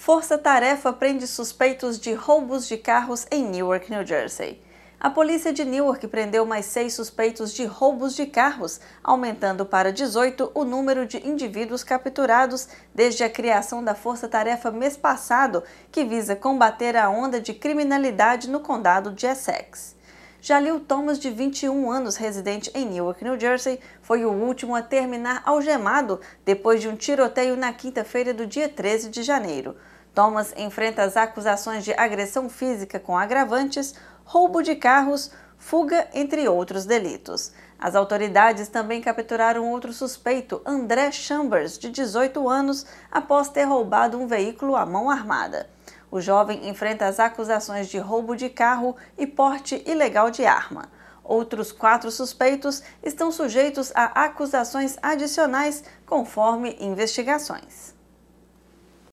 Força-tarefa prende suspeitos de roubos de carros em Newark, New Jersey. A polícia de Newark prendeu mais seis suspeitos de roubos de carros, aumentando para 18 o número de indivíduos capturados desde a criação da Força Tarefa mês passado, que visa combater a onda de criminalidade no condado de Essex. Jalil Thomas, de 21 anos, residente em Newark, New Jersey, foi o último a terminar algemado depois de um tiroteio na quinta-feira do dia 13 de janeiro. Thomas enfrenta as acusações de agressão física com agravantes, roubo de carros, fuga, entre outros delitos. As autoridades também capturaram outro suspeito, André Chambers, de 18 anos, após ter roubado um veículo à mão armada. O jovem enfrenta as acusações de roubo de carro e porte ilegal de arma. Outros quatro suspeitos estão sujeitos a acusações adicionais, conforme investigações.